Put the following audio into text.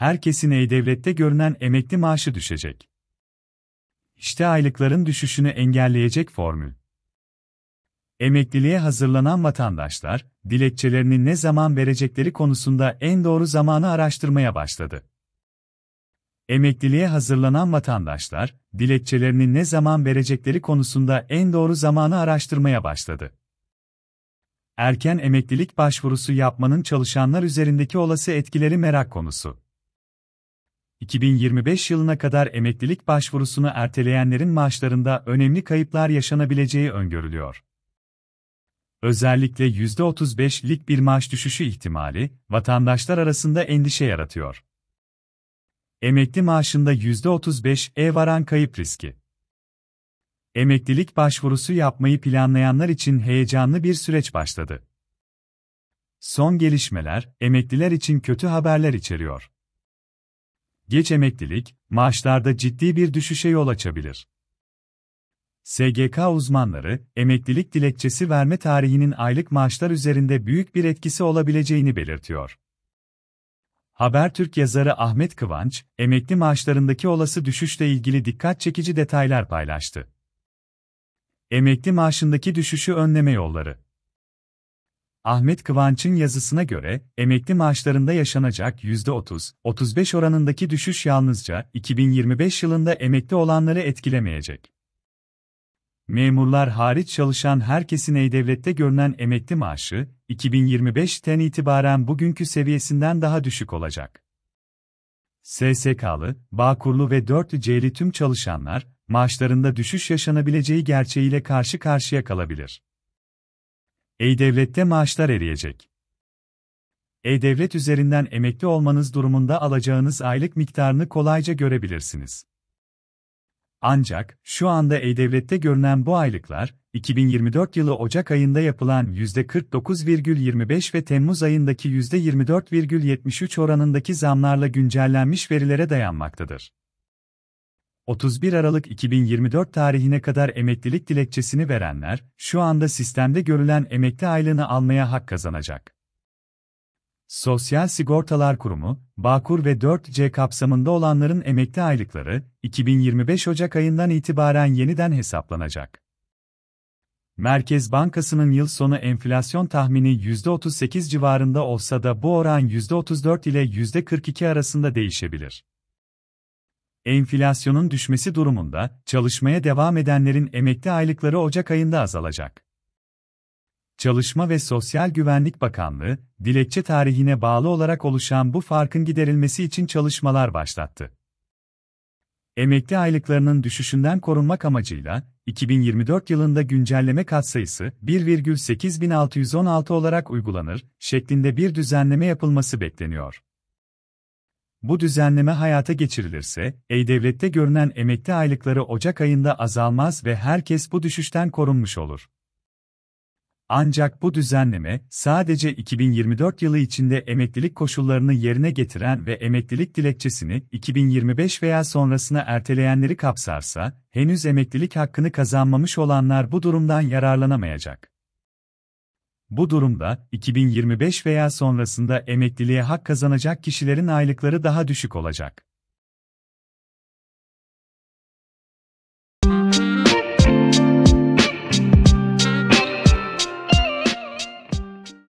herkesin E-Devlet'te görünen emekli maaşı düşecek. İşte aylıkların düşüşünü engelleyecek formül. Emekliliğe hazırlanan vatandaşlar, dilekçelerini ne zaman verecekleri konusunda en doğru zamanı araştırmaya başladı. Emekliliğe hazırlanan vatandaşlar, dilekçelerini ne zaman verecekleri konusunda en doğru zamanı araştırmaya başladı. Erken emeklilik başvurusu yapmanın çalışanlar üzerindeki olası etkileri merak konusu. 2025 yılına kadar emeklilik başvurusunu erteleyenlerin maaşlarında önemli kayıplar yaşanabileceği öngörülüyor. Özellikle %35'lik bir maaş düşüşü ihtimali, vatandaşlar arasında endişe yaratıyor. Emekli maaşında %35'e varan kayıp riski. Emeklilik başvurusu yapmayı planlayanlar için heyecanlı bir süreç başladı. Son gelişmeler, emekliler için kötü haberler içeriyor geç emeklilik, maaşlarda ciddi bir düşüşe yol açabilir. SGK uzmanları, emeklilik dilekçesi verme tarihinin aylık maaşlar üzerinde büyük bir etkisi olabileceğini belirtiyor. Habertürk yazarı Ahmet Kıvanç, emekli maaşlarındaki olası düşüşle ilgili dikkat çekici detaylar paylaştı. Emekli maaşındaki düşüşü önleme yolları Ahmet Kıvanç'ın yazısına göre, emekli maaşlarında yaşanacak %30-35 oranındaki düşüş yalnızca 2025 yılında emekli olanları etkilemeyecek. Memurlar hariç çalışan herkesin E-Devlet'te görünen emekli maaşı, 2025'ten itibaren bugünkü seviyesinden daha düşük olacak. SSK'lı, Bağkurlu ve 4C'li tüm çalışanlar, maaşlarında düşüş yaşanabileceği gerçeğiyle karşı karşıya kalabilir. E-Devlet'te maaşlar eriyecek. E-Devlet üzerinden emekli olmanız durumunda alacağınız aylık miktarını kolayca görebilirsiniz. Ancak, şu anda E-Devlet'te görünen bu aylıklar, 2024 yılı Ocak ayında yapılan %49,25 ve Temmuz ayındaki %24,73 oranındaki zamlarla güncellenmiş verilere dayanmaktadır. 31 Aralık 2024 tarihine kadar emeklilik dilekçesini verenler, şu anda sistemde görülen emekli aylığını almaya hak kazanacak. Sosyal Sigortalar Kurumu, Bağkur ve 4C kapsamında olanların emekli aylıkları, 2025 Ocak ayından itibaren yeniden hesaplanacak. Merkez Bankası'nın yıl sonu enflasyon tahmini %38 civarında olsa da bu oran %34 ile %42 arasında değişebilir enflasyonun düşmesi durumunda çalışmaya devam edenlerin emekli aylıkları Ocak ayında azalacak. Çalışma ve Sosyal Güvenlik Bakanlığı, dilekçe tarihine bağlı olarak oluşan bu farkın giderilmesi için çalışmalar başlattı. Emekli aylıklarının düşüşünden korunmak amacıyla 2024 yılında güncelleme katsayısı 1,8616 olarak uygulanır şeklinde bir düzenleme yapılması bekleniyor. Bu düzenleme hayata geçirilirse, ey devlette görünen emekli aylıkları Ocak ayında azalmaz ve herkes bu düşüşten korunmuş olur. Ancak bu düzenleme, sadece 2024 yılı içinde emeklilik koşullarını yerine getiren ve emeklilik dilekçesini 2025 veya sonrasına erteleyenleri kapsarsa, henüz emeklilik hakkını kazanmamış olanlar bu durumdan yararlanamayacak. Bu durumda 2025 veya sonrasında emekliliğe hak kazanacak kişilerin aylıkları daha düşük olacak.